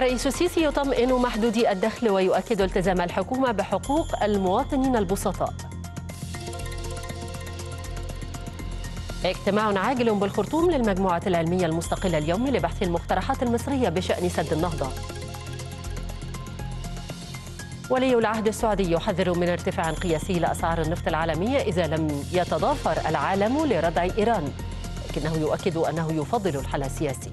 الرئيس السيسي يطمئن محدودي الدخل ويؤكد التزام الحكومة بحقوق المواطنين البسطاء اجتماع عاجل بالخرطوم للمجموعة العلمية المستقلة اليوم لبحث المقترحات المصرية بشأن سد النهضة ولي العهد السعودي يحذر من ارتفاع قياسي لأسعار النفط العالمية إذا لم يتضافر العالم لردع إيران لكنه يؤكد أنه يفضل الحل السياسي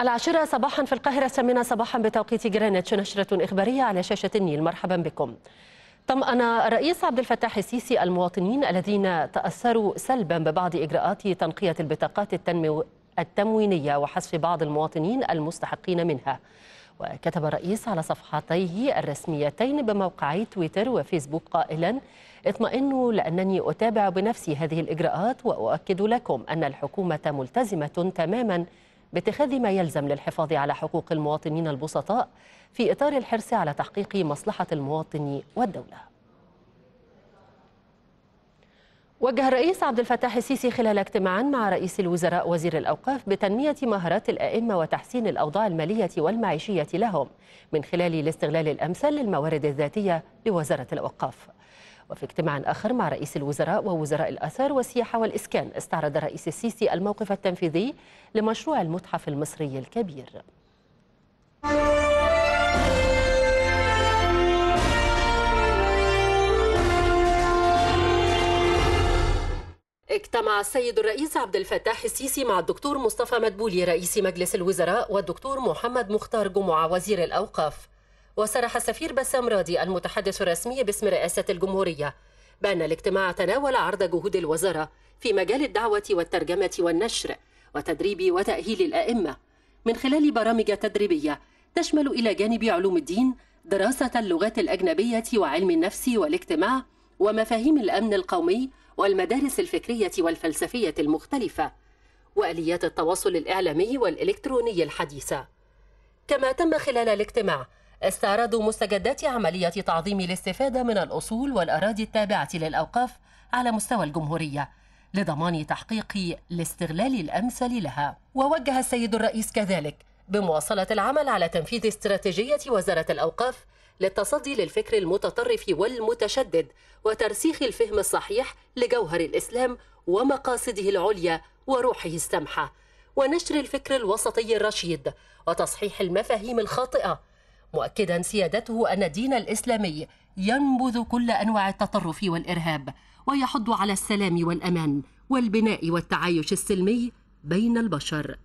العاشرة صباحا في القاهرة الثامنة صباحا بتوقيت جرينتش نشرة إخبارية على شاشة النيل مرحبا بكم طمأن الرئيس عبد الفتاح السيسي المواطنين الذين تأثروا سلبا ببعض إجراءات تنقية البطاقات التنمو التموينية وحذف بعض المواطنين المستحقين منها وكتب الرئيس على صفحتيه الرسميتين بموقعي تويتر وفيسبوك قائلا اطمئنوا لأنني أتابع بنفسي هذه الإجراءات وأؤكد لكم أن الحكومة ملتزمة تماما باتخاذ ما يلزم للحفاظ على حقوق المواطنين البسطاء في إطار الحرص على تحقيق مصلحة المواطن والدولة وجه الرئيس عبد الفتاح السيسي خلال اجتماع مع رئيس الوزراء وزير الأوقاف بتنمية مهارات الأئمة وتحسين الأوضاع المالية والمعيشية لهم من خلال الاستغلال الأمثل للموارد الذاتية لوزارة الأوقاف وفي اجتماع آخر مع رئيس الوزراء ووزراء الآثار والسياحة والإسكان استعرض رئيس السيسي الموقف التنفيذي لمشروع المتحف المصري الكبير اجتمع السيد الرئيس عبد الفتاح السيسي مع الدكتور مصطفى مدبولي رئيس مجلس الوزراء والدكتور محمد مختار جمعة وزير الأوقاف وصرح السفير بسام راضي المتحدث الرسمي باسم رئاسة الجمهورية بأن الاجتماع تناول عرض جهود الوزارة في مجال الدعوة والترجمة والنشر وتدريب وتأهيل الأئمة من خلال برامج تدريبية تشمل إلى جانب علوم الدين دراسة اللغات الأجنبية وعلم النفس والاجتماع ومفاهيم الأمن القومي والمدارس الفكرية والفلسفية المختلفة وآليات التواصل الإعلامي والإلكتروني الحديثة كما تم خلال الاجتماع استعرضوا مستجدات عملية تعظيم الاستفادة من الأصول والأراضي التابعة للأوقاف على مستوى الجمهورية لضمان تحقيق الاستغلال الأمثل لها ووجه السيد الرئيس كذلك بمواصلة العمل على تنفيذ استراتيجية وزارة الأوقاف للتصدي للفكر المتطرف والمتشدد وترسيخ الفهم الصحيح لجوهر الإسلام ومقاصده العليا وروحه السمحة ونشر الفكر الوسطي الرشيد وتصحيح المفاهيم الخاطئة مؤكدا سيادته أن الدين الإسلامي ينبذ كل أنواع التطرف والإرهاب ويحض على السلام والأمان والبناء والتعايش السلمي بين البشر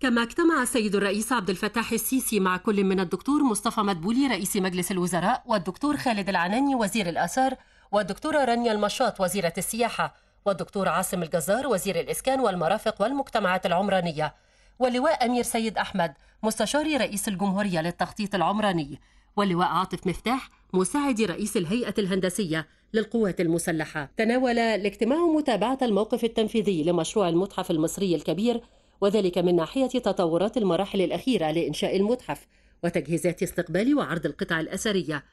كما اجتمع السيد الرئيس عبد الفتاح السيسي مع كل من الدكتور مصطفى مدبولي رئيس مجلس الوزراء والدكتور خالد العناني وزير الآثار والدكتورة رانيا المشاط وزيرة السياحة والدكتور عاصم الجزار وزير الإسكان والمرافق والمجتمعات العمرانية واللواء أمير سيد أحمد مستشار رئيس الجمهورية للتخطيط العمراني واللواء عاطف مفتاح مساعد رئيس الهيئة الهندسية للقوات المسلحة تناول الاجتماع متابعة الموقف التنفيذي لمشروع المتحف المصري الكبير وذلك من ناحية تطورات المراحل الأخيرة لإنشاء المتحف وتجهيزات استقبال وعرض القطع الأثرية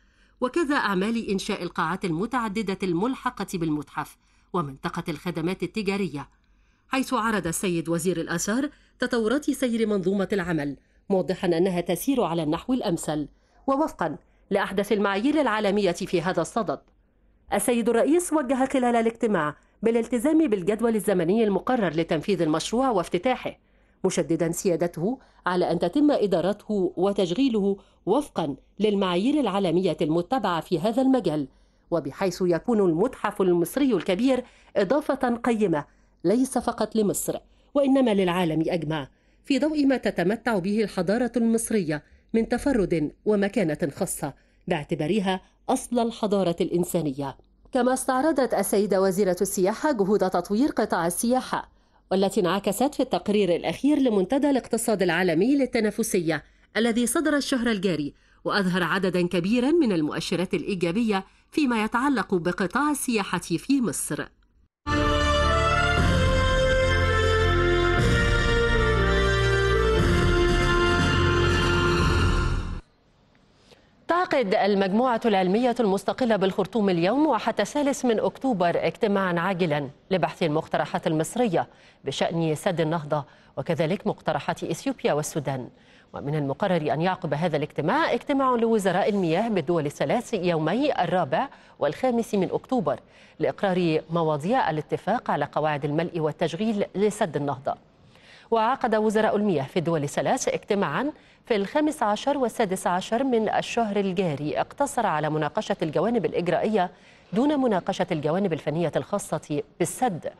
وكذا أعمال إنشاء القاعات المتعددة الملحقة بالمتحف ومنطقة الخدمات التجارية حيث عرض السيد وزير الآثار تطورات سير منظومة العمل موضحا أنها تسير على النحو الأمثل ووفقا لأحدث المعايير العالمية في هذا الصدد السيد الرئيس وجه خلال الاجتماع بالالتزام بالجدول الزمني المقرر لتنفيذ المشروع وافتتاحه مشددا سيادته على أن تتم إدارته وتشغيله وفقا للمعايير العالمية المتبعة في هذا المجال وبحيث يكون المتحف المصري الكبير إضافة قيمة ليس فقط لمصر وإنما للعالم أجمع في ضوء ما تتمتع به الحضارة المصرية من تفرد ومكانة خاصة باعتبارها أصل الحضارة الإنسانية كما استعرضت السيدة وزيرة السياحة جهود تطوير قطاع السياحة والتي انعكست في التقرير الأخير لمنتدى الاقتصاد العالمي للتنافسية الذي صدر الشهر الجاري وأظهر عددا كبيرا من المؤشرات الإيجابية فيما يتعلق بقطاع السياحة في مصر تعقد المجموعة العلمية المستقلة بالخرطوم اليوم وحتى الثالث من أكتوبر اجتماعا عاجلا لبحث المقترحات المصرية بشأن سد النهضة وكذلك مقترحات إثيوبيا والسودان ومن المقرر أن يعقب هذا الاجتماع اجتماع لوزراء المياه بالدول الثلاث يومي الرابع والخامس من أكتوبر لإقرار مواضيع الاتفاق على قواعد الملء والتشغيل لسد النهضة وعقد وزراء المياه في الدول الثلاث اجتماعا في الخامس عشر والسادس عشر من الشهر الجاري اقتصر على مناقشة الجوانب الإجرائية دون مناقشة الجوانب الفنية الخاصة بالسد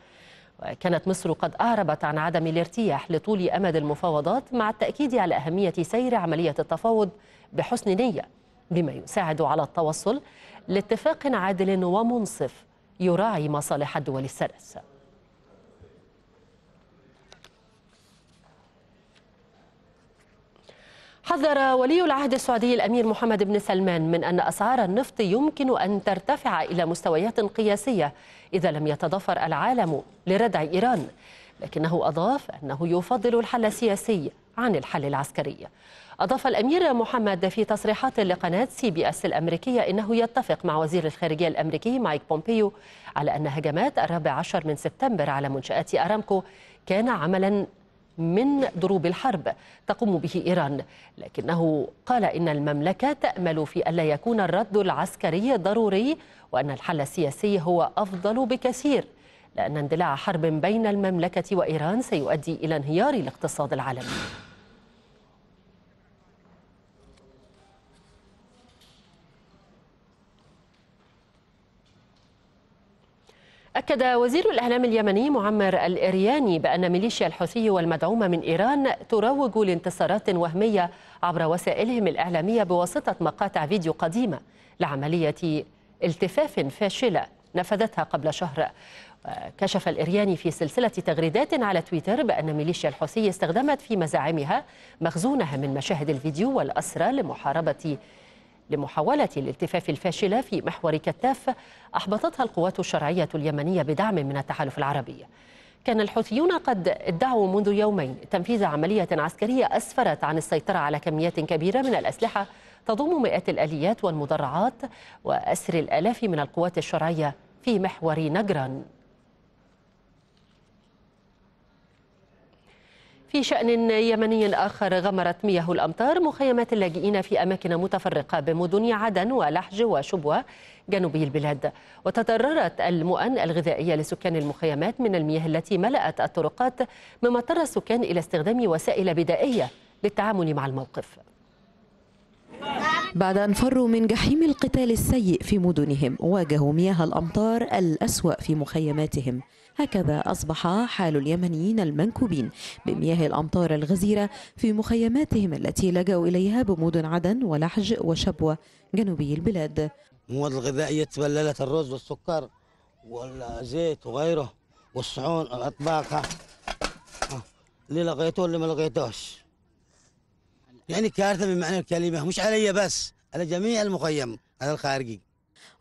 وكانت مصر قد أعربت عن عدم الارتياح لطول أمد المفاوضات مع التأكيد على أهمية سير عملية التفاوض بحسن نية بما يساعد على التوصل لاتفاق عادل ومنصف يراعي مصالح الدول الثلاث حذر ولي العهد السعودي الامير محمد بن سلمان من ان اسعار النفط يمكن ان ترتفع الى مستويات قياسيه اذا لم يتضفر العالم لردع ايران لكنه اضاف انه يفضل الحل السياسي عن الحل العسكري أضاف الأمير محمد في تصريحات لقناة سي بي أس الأمريكية إنه يتفق مع وزير الخارجية الأمريكي مايك بومبيو على أن هجمات الرابع عشر من سبتمبر على منشآت أرامكو كان عملا من دروب الحرب تقوم به إيران لكنه قال إن المملكة تأمل في ألا يكون الرد العسكري ضروري وأن الحل السياسي هو أفضل بكثير لأن اندلاع حرب بين المملكة وإيران سيؤدي إلى انهيار الاقتصاد العالمي أكد وزير الإعلام اليمني معمر الإرياني بأن ميليشيا الحوثي والمدعومة من إيران تروج لانتصارات وهمية عبر وسائلهم الإعلامية بواسطة مقاطع فيديو قديمة لعملية التفاف فاشلة نفذتها قبل شهر كشف الإرياني في سلسلة تغريدات على تويتر بأن ميليشيا الحوثي استخدمت في مزاعمها مخزونها من مشاهد الفيديو والأسرى لمحاربة لمحاولة الالتفاف الفاشلة في محور كتاف أحبطتها القوات الشرعية اليمنية بدعم من التحالف العربي كان الحوثيون قد ادعوا منذ يومين تنفيذ عملية عسكرية أسفرت عن السيطرة على كميات كبيرة من الأسلحة تضم مئات الآليات والمدرعات وأسر الآلاف من القوات الشرعية في محور نجران في شأن يمني آخر غمرت مياه الأمطار مخيمات اللاجئين في أماكن متفرقة بمدن عدن ولحج وشبوة جنوبي البلاد وتضررت المؤن الغذائية لسكان المخيمات من المياه التي ملأت الطرقات مما اضطر السكان إلى استخدام وسائل بدائية للتعامل مع الموقف بعد أن فروا من جحيم القتال السيء في مدنهم واجهوا مياه الأمطار الأسوأ في مخيماتهم هكذا أصبح حال اليمنيين المنكوبين بمياه الأمطار الغزيرة في مخيماتهم التي لجأوا إليها بمدن عدن ولحج وشبوة جنوبي البلاد المواد الغذائية تبللت الرز والسكر والزيت وغيره والصحون الأطباق اللي آه، لقيته اللي ما لقيتوش يعني كارثة بمعنى الكلمة مش علي بس على جميع المخيم على الخارجي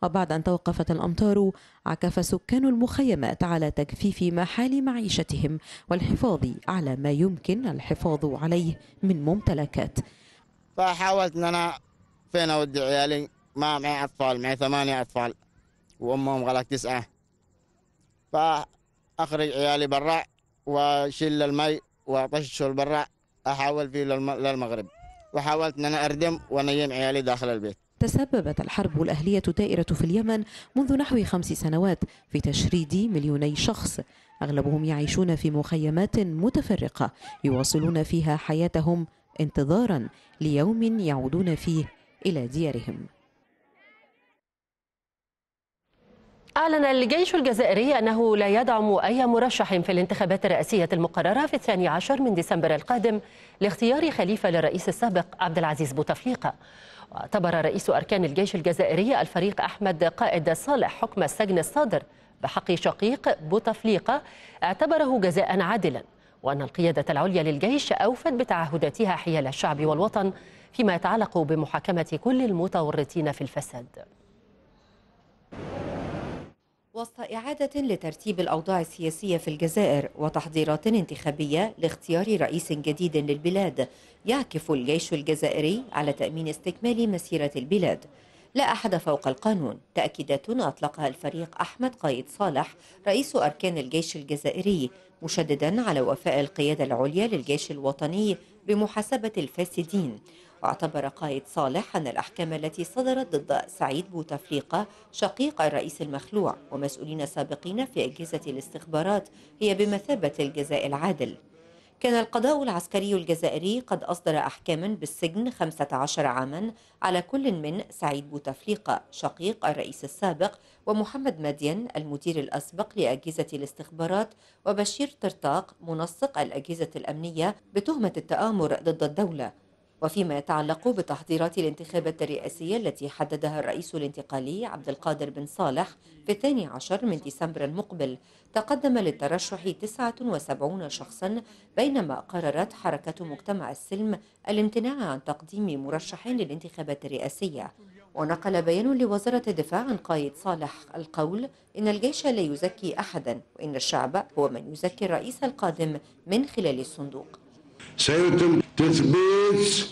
وبعد أن توقفت الأمطار عكف سكان المخيمات على تجفيف محال معيشتهم والحفاظ على ما يمكن الحفاظ عليه من ممتلكات فحاولت أن أنا فين أودي عيالي ما معي أطفال معي ثمانية أطفال وأمهم غلط تسعة فأخرج عيالي برا واشيل المي واطش البراء أحاول فيه للمغرب وحاولت أن أنا أردم وأنيم عيالي داخل البيت تسببت الحرب الأهلية الدائرة في اليمن منذ نحو خمس سنوات في تشريد مليوني شخص أغلبهم يعيشون في مخيمات متفرقة يواصلون فيها حياتهم انتظارا ليوم يعودون فيه إلى ديارهم أعلن الجيش الجزائري أنه لا يدعم أي مرشح في الانتخابات الرئاسية المقررة في الثاني عشر من ديسمبر القادم لاختيار خليفة للرئيس السابق عبد العزيز بوتفليقة واعتبر رئيس أركان الجيش الجزائري الفريق أحمد قائد صالح حكم السجن الصادر بحق شقيق بوتفليقة اعتبره جزاء عادلا وأن القيادة العليا للجيش أوفت بتعهداتها حيال الشعب والوطن فيما يتعلق بمحاكمة كل المتورطين في الفساد وسط إعادة لترتيب الأوضاع السياسية في الجزائر وتحضيرات انتخابية لاختيار رئيس جديد للبلاد يعكف الجيش الجزائري على تأمين استكمال مسيرة البلاد لا أحد فوق القانون تأكيدات أطلقها الفريق أحمد قايد صالح رئيس أركان الجيش الجزائري مشددا على وفاء القيادة العليا للجيش الوطني بمحاسبة الفاسدين واعتبر قائد صالح أن الأحكام التي صدرت ضد سعيد بوتفليقة شقيق الرئيس المخلوع ومسؤولين سابقين في أجهزة الاستخبارات هي بمثابة الجزاء العادل كان القضاء العسكري الجزائري قد أصدر أحكاما بالسجن 15 عاما على كل من سعيد بوتفليقة شقيق الرئيس السابق ومحمد مدين المدير الأسبق لأجهزة الاستخبارات وبشير ترطاق منسق الأجهزة الأمنية بتهمة التآمر ضد الدولة وفيما يتعلق بتحضيرات الانتخابات الرئاسية التي حددها الرئيس الانتقالي عبد القادر بن صالح في الثاني عشر من ديسمبر المقبل تقدم للترشح 79 شخصا بينما قررت حركة مجتمع السلم الامتناع عن تقديم مرشح للانتخابات الرئاسية ونقل بيان لوزارة الدفاع عن قايد صالح القول إن الجيش لا يزكي أحدا وإن الشعب هو من يزكي الرئيس القادم من خلال الصندوق سيتم تثبيت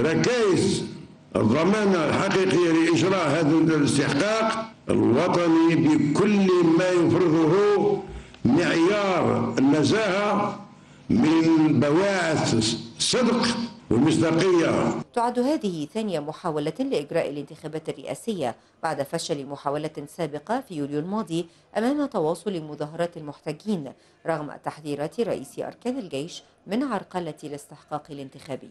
ركائز الضمانة الحقيقية لإجراء هذا الاستحقاق الوطني بكل ما يفرضه معيار النزاهة من بواعث صدق والمصداقية تعد هذه ثانية محاولة لإجراء الانتخابات الرئاسية بعد فشل محاولة سابقة في يوليو الماضي أمام تواصل مظاهرات المحتجين رغم تحذيرات رئيس أركان الجيش من عرقلة الاستحقاق الانتخابي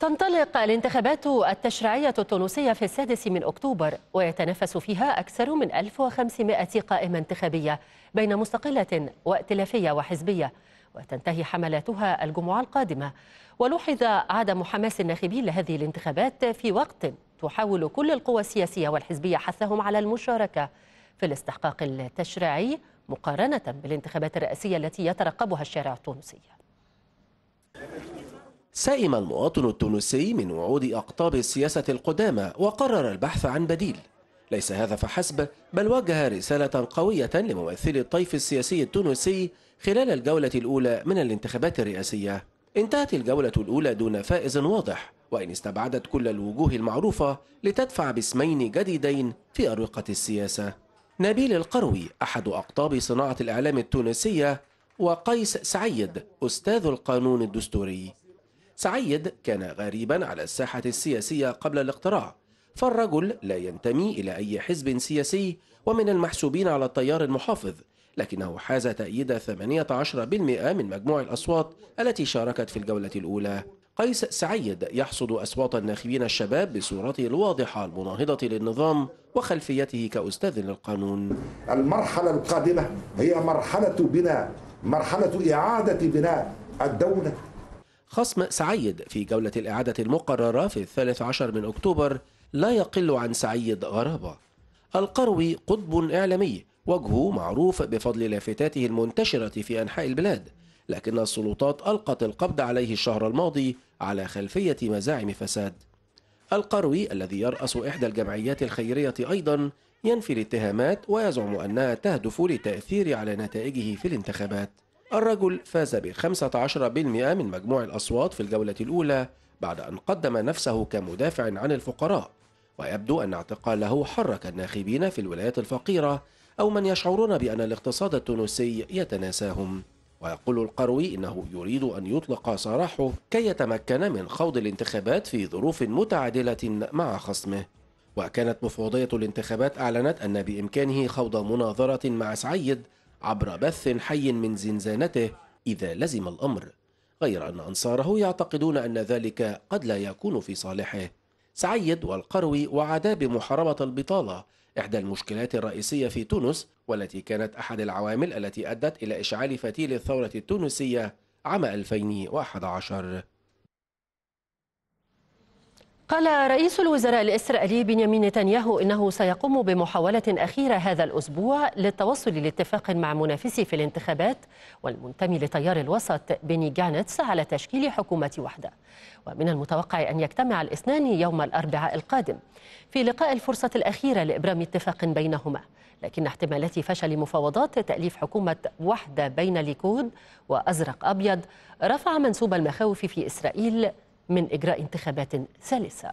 تنطلق الانتخابات التشريعية التونسية في السادس من أكتوبر ويتنافس فيها أكثر من 1500 قائمة انتخابية بين مستقلة وائتلافية وحزبية وتنتهي حملاتها الجمعة القادمة ولوحظ عدم حماس الناخبين لهذه الانتخابات في وقت تحاول كل القوى السياسية والحزبية حثهم على المشاركة في الاستحقاق التشريعي مقارنة بالانتخابات الرئاسية التي يترقبها الشارع التونسي سئم المواطن التونسي من وعود أقطاب السياسة القدامى وقرر البحث عن بديل ليس هذا فحسب بل وجه رسالة قوية لممثلي الطيف السياسي التونسي خلال الجولة الأولى من الانتخابات الرئاسية انتهت الجولة الأولى دون فائز واضح وإن استبعدت كل الوجوه المعروفة لتدفع باسمين جديدين في أروقة السياسة نبيل القروي أحد أقطاب صناعة الإعلام التونسية وقيس سعيد أستاذ القانون الدستوري سعيد كان غريبا على الساحة السياسية قبل الاقتراع فالرجل لا ينتمي إلى أي حزب سياسي ومن المحسوبين على التيار المحافظ لكنه حاز تأييد 18% من مجموع الأصوات التي شاركت في الجولة الأولى قيس سعيد يحصد أصوات الناخبين الشباب بصورته الواضحة المناهضة للنظام وخلفيته كأستاذ للقانون المرحلة القادمة هي مرحلة بناء مرحلة إعادة بناء الدولة خصم سعيد في جولة الإعادة المقررة في الثالث عشر من أكتوبر لا يقل عن سعيد غرابة القروي قطب إعلامي وجهه معروف بفضل لافتاته المنتشرة في أنحاء البلاد لكن السلطات ألقت القبض عليه الشهر الماضي على خلفية مزاعم فساد القروي الذي يرأس إحدى الجمعيات الخيرية أيضا ينفي الاتهامات ويزعم أنها تهدف للتأثير على نتائجه في الانتخابات الرجل فاز ب 15% من مجموع الأصوات في الجولة الأولى بعد أن قدم نفسه كمدافع عن الفقراء ويبدو أن اعتقاله حرك الناخبين في الولايات الفقيرة أو من يشعرون بأن الاقتصاد التونسي يتناساهم ويقول القروي إنه يريد أن يطلق سراحه كي يتمكن من خوض الانتخابات في ظروف متعادلة مع خصمه وكانت مفوضية الانتخابات أعلنت أن بإمكانه خوض مناظرة مع سعيد عبر بث حي من زنزانته إذا لزم الأمر غير أن أنصاره يعتقدون أن ذلك قد لا يكون في صالحه سعيد والقروي وعدا بمحاربة البطالة إحدى المشكلات الرئيسية في تونس والتي كانت أحد العوامل التي أدت إلى إشعال فتيل الثورة التونسية عام 2011 قال رئيس الوزراء الإسرائيلي بنيامين نتنياهو إنه سيقوم بمحاولة أخيرة هذا الأسبوع للتوصل لاتفاق مع منافسي في الانتخابات والمنتمي لتيار الوسط بني جانتس على تشكيل حكومة وحدة ومن المتوقع أن يجتمع الاثنان يوم الأربعاء القادم في لقاء الفرصة الأخيرة لإبرام اتفاق بينهما لكن احتمالات فشل مفاوضات تأليف حكومة وحدة بين ليكود وأزرق أبيض رفع منسوب المخاوف في إسرائيل من إجراء انتخابات سلسة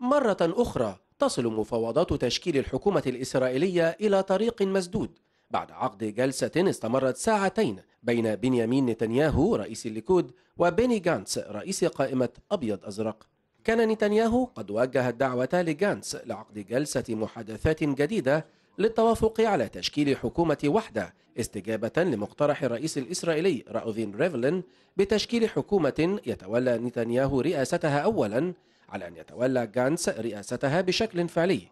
مرة أخرى تصل مفاوضات تشكيل الحكومة الإسرائيلية إلى طريق مسدود بعد عقد جلسة استمرت ساعتين بين بنيامين نتنياهو رئيس الليكود وبيني جانس رئيس قائمة أبيض أزرق كان نتنياهو قد وجه الدعوة لجانس لعقد جلسة محادثات جديدة للتوافق على تشكيل حكومة وحدة استجابة لمقترح الرئيس الإسرائيلي راؤذين ريفلين بتشكيل حكومة يتولى نتنياهو رئاستها أولا على أن يتولى جانس رئاستها بشكل فعلي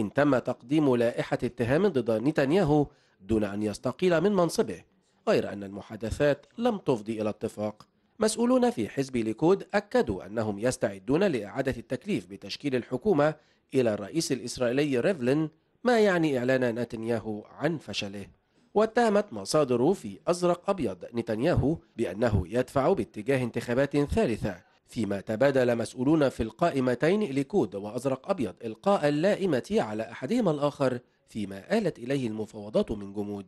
إن تم تقديم لائحة اتهام ضد نتنياهو دون أن يستقيل من منصبه غير أن المحادثات لم تفضي إلى اتفاق مسؤولون في حزب ليكود أكدوا أنهم يستعدون لإعادة التكليف بتشكيل الحكومة إلى الرئيس الإسرائيلي ريفلين ما يعني إعلان نتنياهو عن فشله واتهمت مصادر في أزرق أبيض نتنياهو بأنه يدفع باتجاه انتخابات ثالثة فيما تبادل مسؤولون في القائمتين ليكود وأزرق أبيض إلقاء اللائمة على أحدهما الآخر فيما آلت إليه المفاوضات من جمود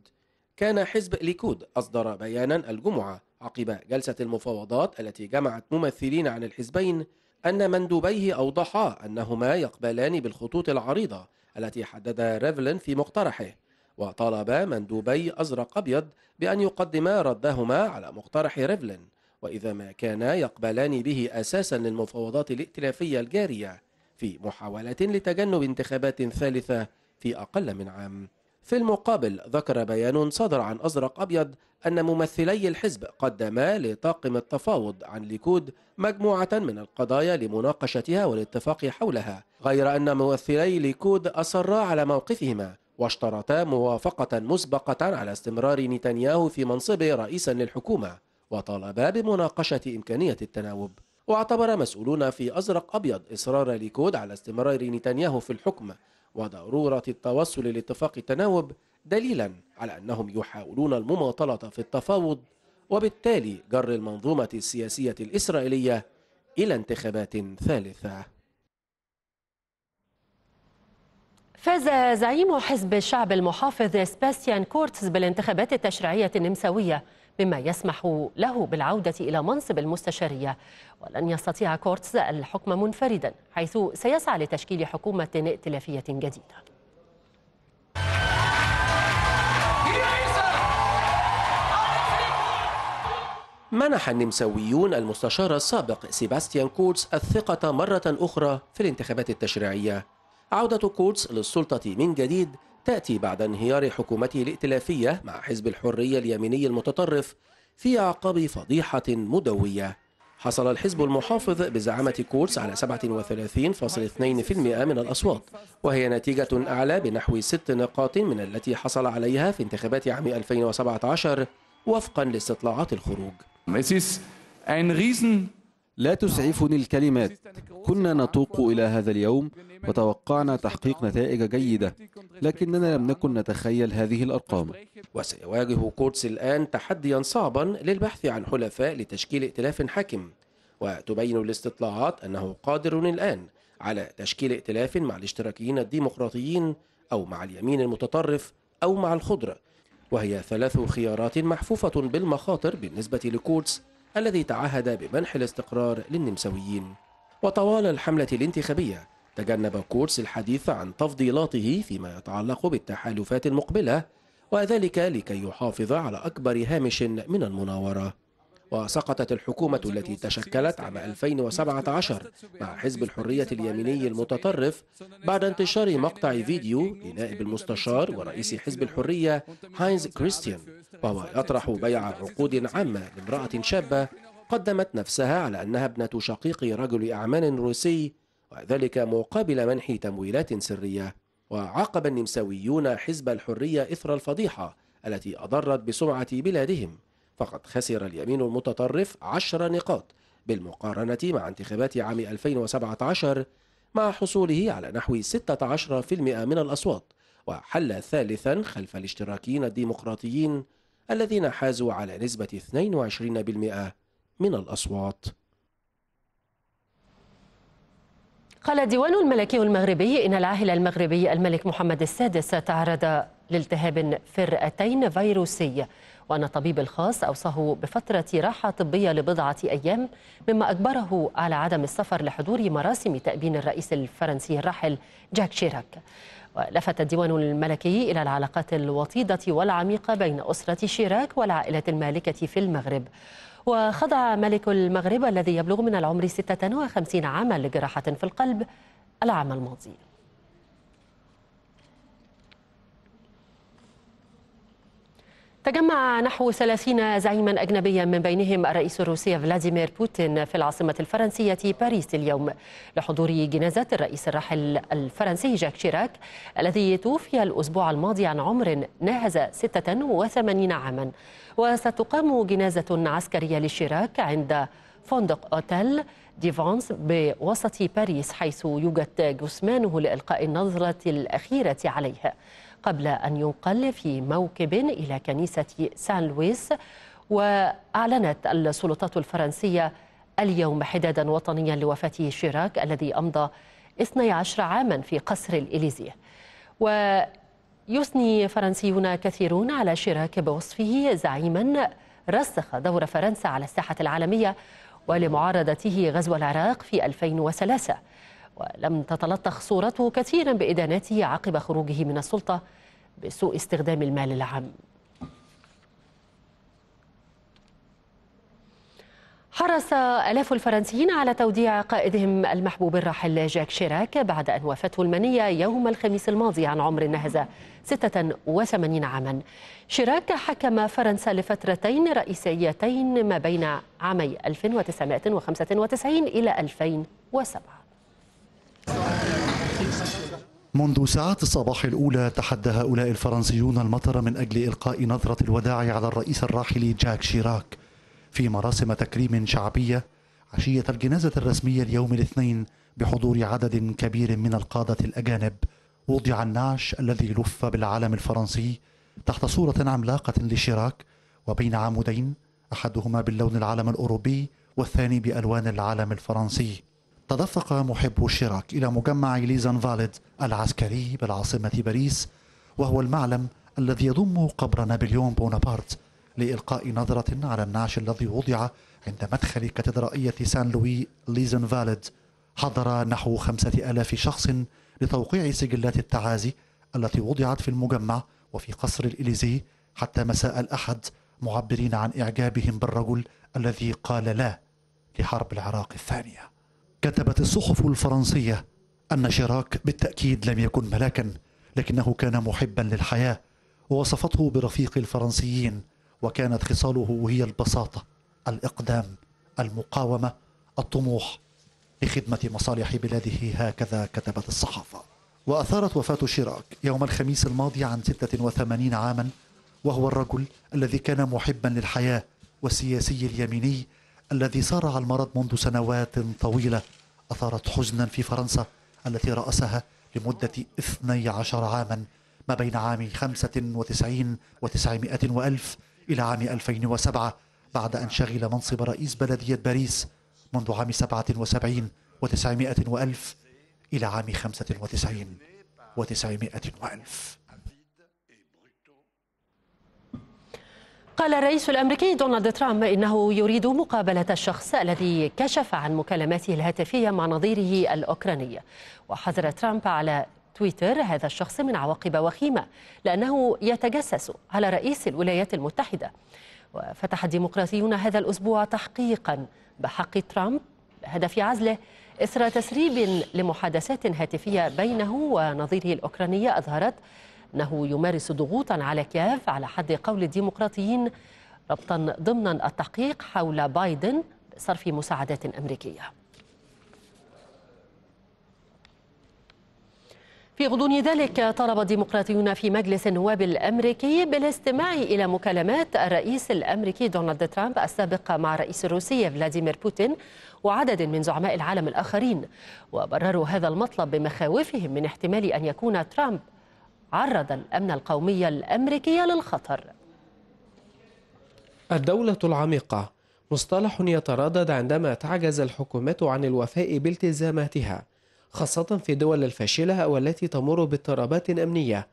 كان حزب ليكود أصدر بيانا الجمعة عقب جلسة المفاوضات التي جمعت ممثلين عن الحزبين أن مندوبيه أوضحا أنهما يقبلان بالخطوط العريضة التي حددها ريفلين في مقترحه وطالب مندوبي أزرق أبيض بأن يقدما ردهما على مقترح ريفلين وإذا ما كانا يقبلان به أساسا للمفاوضات الائتلافية الجارية في محاولة لتجنب انتخابات ثالثة في أقل من عام في المقابل ذكر بيان صدر عن أزرق أبيض أن ممثلي الحزب قدما لطاقم التفاوض عن ليكود مجموعة من القضايا لمناقشتها والاتفاق حولها غير أن ممثلي ليكود أصرا على موقفهما واشترطا موافقة مسبقة على استمرار نتنياهو في منصبه رئيسا للحكومة وطالبا بمناقشة إمكانية التناوب واعتبر مسؤولون في أزرق أبيض إصرار ليكود على استمرار نتنياهو في الحكم وضرورة التوصل لاتفاق التناوب دليلا على أنهم يحاولون المماطلة في التفاوض وبالتالي جر المنظومة السياسية الإسرائيلية إلى انتخابات ثالثة فاز زعيم حزب الشعب المحافظ سباستيان كورتز بالانتخابات التشريعية النمساوية مما يسمح له بالعودة إلى منصب المستشارية ولن يستطيع كورتز الحكم منفردا حيث سيسعى لتشكيل حكومة ائتلافية جديدة منح النمساويون المستشار السابق سيباستيان كورتز الثقة مرة أخرى في الانتخابات التشريعية عودة كورتز للسلطة من جديد تأتي بعد انهيار حكومته الائتلافية مع حزب الحرية اليميني المتطرف في أعقاب فضيحة مدوية حصل الحزب المحافظ بزعامة كورس على 37.2% من الأصوات وهي نتيجة أعلى بنحو ست نقاط من التي حصل عليها في انتخابات عام 2017 وفقا لاستطلاعات الخروج لا تسعفني الكلمات كنا نتوق إلى هذا اليوم وتوقعنا تحقيق نتائج جيدة لكننا لم نكن نتخيل هذه الأرقام وسيواجه كورتس الآن تحديا صعبا للبحث عن حلفاء لتشكيل ائتلاف حاكم وتبين الاستطلاعات أنه قادر الآن على تشكيل ائتلاف مع الاشتراكيين الديمقراطيين أو مع اليمين المتطرف أو مع الخضرة وهي ثلاث خيارات محفوفة بالمخاطر بالنسبة لكورتس الذي تعهد بمنح الاستقرار للنمساويين وطوال الحملة الانتخابية تجنب كورس الحديث عن تفضيلاته فيما يتعلق بالتحالفات المقبلة وذلك لكي يحافظ على أكبر هامش من المناورة وسقطت الحكومة التي تشكلت عام 2017 مع حزب الحرية اليميني المتطرف بعد انتشار مقطع فيديو لنائب المستشار ورئيس حزب الحرية هاينز كريستيان وهو يطرح بيع عقود عامة لامرأة شابة قدمت نفسها على أنها ابنة شقيق رجل أعمال روسي وذلك مقابل منح تمويلات سرية وعاقب النمساويون حزب الحرية إثر الفضيحة التي أضرت بسمعة بلادهم فقد خسر اليمين المتطرف عشر نقاط بالمقارنة مع انتخابات عام 2017 مع حصوله على نحو 16% من الأصوات وحل ثالثا خلف الاشتراكيين الديمقراطيين الذين حازوا على نسبة 22% من الأصوات قال الديوان الملكي المغربي إن العاهل المغربي الملك محمد السادس تعرض لالتهاب في الرئتين فيروسي وأن الطبيب الخاص أوصاه بفترة راحة طبية لبضعة أيام مما أجبره على عدم السفر لحضور مراسم تأبين الرئيس الفرنسي الراحل جاك شيراك ولفت الديوان الملكي إلى العلاقات الوطيدة والعميقة بين أسرة شيراك والعائلة المالكة في المغرب وخضع ملك المغرب الذي يبلغ من العمر 56 عاما لجراحة في القلب العام الماضي تجمع نحو 30 زعيما أجنبيا من بينهم الرئيس الروسي فلاديمير بوتين في العاصمة الفرنسية باريس اليوم لحضور جنازة الرئيس الراحل الفرنسي جاك شيراك الذي توفي الأسبوع الماضي عن عمر ناهز 86 عاما وستقام جنازة عسكرية لشيراك عند فندق أوتيل ديفونس بوسط باريس حيث يوجد جثمانه لإلقاء النظرة الأخيرة عليه قبل أن ينقل في موكب إلى كنيسة سان لويس وأعلنت السلطات الفرنسية اليوم حدادا وطنيا لوفاة شيراك الذي أمضى 12 عاما في قصر الإليزيه ويثني فرنسيون كثيرون على شيراك بوصفه زعيما رسخ دور فرنسا على الساحة العالمية ولمعارضته غزو العراق في 2003 ولم تتلطخ صورته كثيرا بإدانته عقب خروجه من السلطة بسوء استخدام المال العام حرص آلاف الفرنسيين على توديع قائدهم المحبوب الراحل جاك شيراك بعد أن وافته المنية يوم الخميس الماضي عن عمر نهز 86 عاما شيراك حكم فرنسا لفترتين رئيسيتين ما بين عامي 1995 إلى 2007 منذ ساعات الصباح الأولى تحدى هؤلاء الفرنسيون المطر من أجل إلقاء نظرة الوداع على الرئيس الراحل جاك شيراك في مراسم تكريم شعبية عشية الجنازة الرسمية اليوم الاثنين بحضور عدد كبير من القادة الأجانب وضع النعش الذي لف بالعلم الفرنسي تحت صورة عملاقة لشيراك وبين عمودين أحدهما باللون العلم الأوروبي والثاني بألوان العلم الفرنسي تدفق محب الشراك إلى مجمع فاليد العسكري بالعاصمة باريس وهو المعلم الذي يضم قبر نابليون بونابرت لإلقاء نظرة على النعش الذي وضع عند مدخل كاتدرائية سان لوي فاليد حضر نحو خمسة ألاف شخص لتوقيع سجلات التعازي التي وضعت في المجمع وفي قصر الإليزي حتى مساء الأحد معبرين عن إعجابهم بالرجل الذي قال لا لحرب العراق الثانيه كتبت الصحف الفرنسية أن شيراك بالتأكيد لم يكن ملاكا لكنه كان محبا للحياة ووصفته برفيق الفرنسيين وكانت خصاله هي البساطة الإقدام المقاومة الطموح لخدمة مصالح بلاده هكذا كتبت الصحافة وأثارت وفاة شيراك يوم الخميس الماضي عن 86 عاما وهو الرجل الذي كان محبا للحياة والسياسي اليميني الذي صارع المرض منذ سنوات طويلة أثارت حزنا في فرنسا التي رأسها لمدة 12 عاما ما بين عام 95 و900 وألف إلى عام 2007 بعد أن شغل منصب رئيس بلدية باريس منذ عام 77 و900 وألف إلى عام 95 و900 وألف قال الرئيس الامريكي دونالد ترامب انه يريد مقابله الشخص الذي كشف عن مكالماته الهاتفيه مع نظيره الاوكراني وحذر ترامب على تويتر هذا الشخص من عواقب وخيمه لانه يتجسس على رئيس الولايات المتحده وفتح الديمقراطيون هذا الاسبوع تحقيقا بحق ترامب بهدف عزله اثر تسريب لمحادثات هاتفيه بينه ونظيره الاوكراني اظهرت أنه يمارس ضغوطا على كييف على حد قول الديمقراطيين ربطا ضمن التحقيق حول بايدن بصرف مساعدات أمريكية في غضون ذلك طلب الديمقراطيون في مجلس النواب الامريكي بالاستماع الى مكالمات الرئيس الامريكي دونالد ترامب السابق مع الرئيس الروسي فلاديمير بوتين وعدد من زعماء العالم الاخرين وبرروا هذا المطلب بمخاوفهم من احتمال ان يكون ترامب عرض الأمن القومي الأمريكي للخطر الدولة العميقة مصطلح يتردد عندما تعجز الحكومات عن الوفاء بالتزاماتها خاصة في الدول الفاشلة أو التي تمر باضطرابات أمنية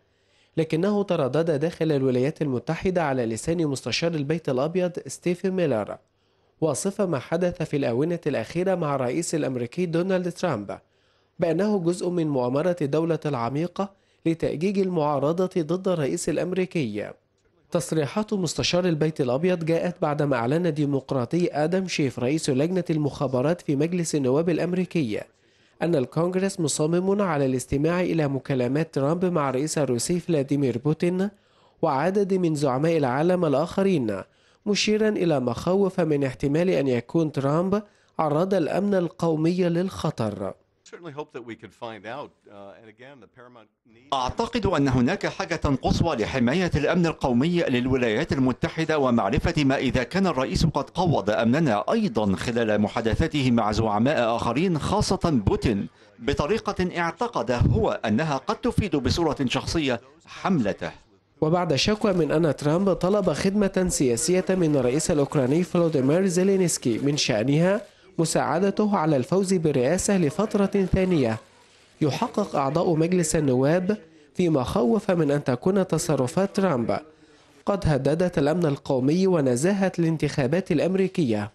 لكنه تردد داخل الولايات المتحدة على لسان مستشار البيت الأبيض ستيفن ميلر وصف ما حدث في الآونة الأخيرة مع الرئيس الأمريكي دونالد ترامب بأنه جزء من مؤامرة الدولة العميقة لتأجيج المعارضة ضد الرئيس الأمريكي تصريحات مستشار البيت الأبيض جاءت بعدما أعلن ديمقراطي آدم شيف رئيس لجنة المخابرات في مجلس النواب الأمريكي أن الكونغرس مصمم على الاستماع إلى مكالمات ترامب مع الرئيس الروسي فلاديمير بوتين وعدد من زعماء العالم الآخرين مشيرا إلى مخاوف من احتمال أن يكون ترامب عرض الأمن القومي للخطر Uh, أعتقد أن هناك حاجة قصوى لحماية الأمن القومي للولايات المتحدة ومعرفة ما إذا كان الرئيس قد قوض أمننا أيضا خلال محادثاته مع زعماء آخرين خاصة بوتين بطريقة اعتقد هو أنها قد تفيد بصورة شخصية حملته وبعد شكوى من أن ترامب طلب خدمة سياسية من الرئيس الأوكراني فلوديمير زيلينسكي من شأنها مساعدته على الفوز بالرئاسة لفترة ثانية يحقق أعضاء مجلس النواب فيما خوف من أن تكون تصرفات ترامب قد هددت الأمن القومي ونزاهة الانتخابات الأمريكية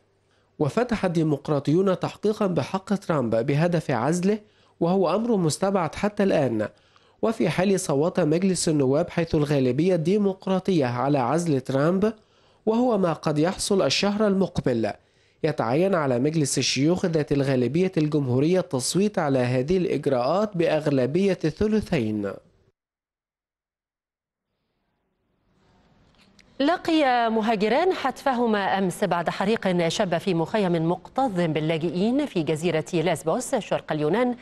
وفتح الديمقراطيون تحقيقا بحق ترامب بهدف عزله وهو أمر مستبعد حتى الآن وفي حال صوت مجلس النواب حيث الغالبية الديمقراطية على عزل ترامب وهو ما قد يحصل الشهر المقبل يتعين على مجلس الشيوخ ذات الغالبية الجمهورية التصويت على هذه الإجراءات بأغلبية الثلثين لقي مهاجران حتفهما أمس بعد حريق شب في مخيم مكتظ باللاجئين في جزيرة لاسبوس شرق اليونان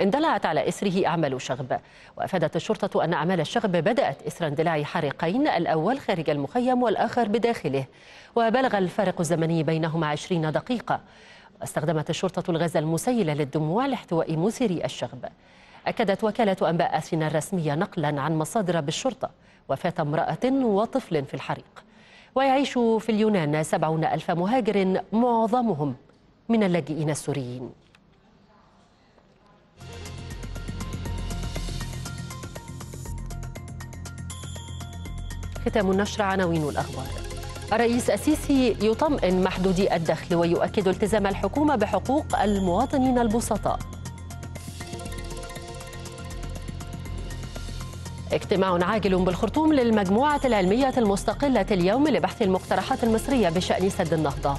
اندلعت على إسره أعمال شغب وأفادت الشرطة أن أعمال الشغب بدأت إثر اندلاع حريقين الأول خارج المخيم والآخر بداخله وبلغ الفارق الزمني بينهما 20 دقيقة استخدمت الشرطة الغاز المسيل للدموع لاحتواء مسيري الشغب أكدت وكالة أنباء أثينا الرسمية نقلا عن مصادر بالشرطة وفاة امرأة وطفل في الحريق ويعيش في اليونان سبعون ألف مهاجر معظمهم من اللاجئين السوريين ختام النشر عناوين الأخبار الرئيس السيسي يطمئن محدودي الدخل ويؤكد التزام الحكومة بحقوق المواطنين البسطاء اجتماع عاجل بالخرطوم للمجموعة العلمية المستقلة اليوم لبحث المقترحات المصرية بشأن سد النهضة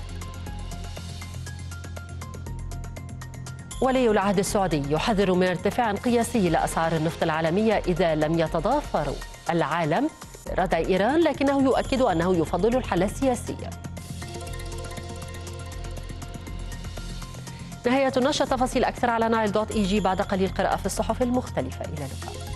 ولي العهد السعودي يحذر من ارتفاع قياسي لأسعار النفط العالمية إذا لم يتضافر العالم ردع إيران لكنه يؤكد أنه يفضل الحل السياسي نهاية النشرة تفاصيل أكثر على نايل دوت إي جي بعد قليل قراءة في الصحف المختلفة إلى اللقاء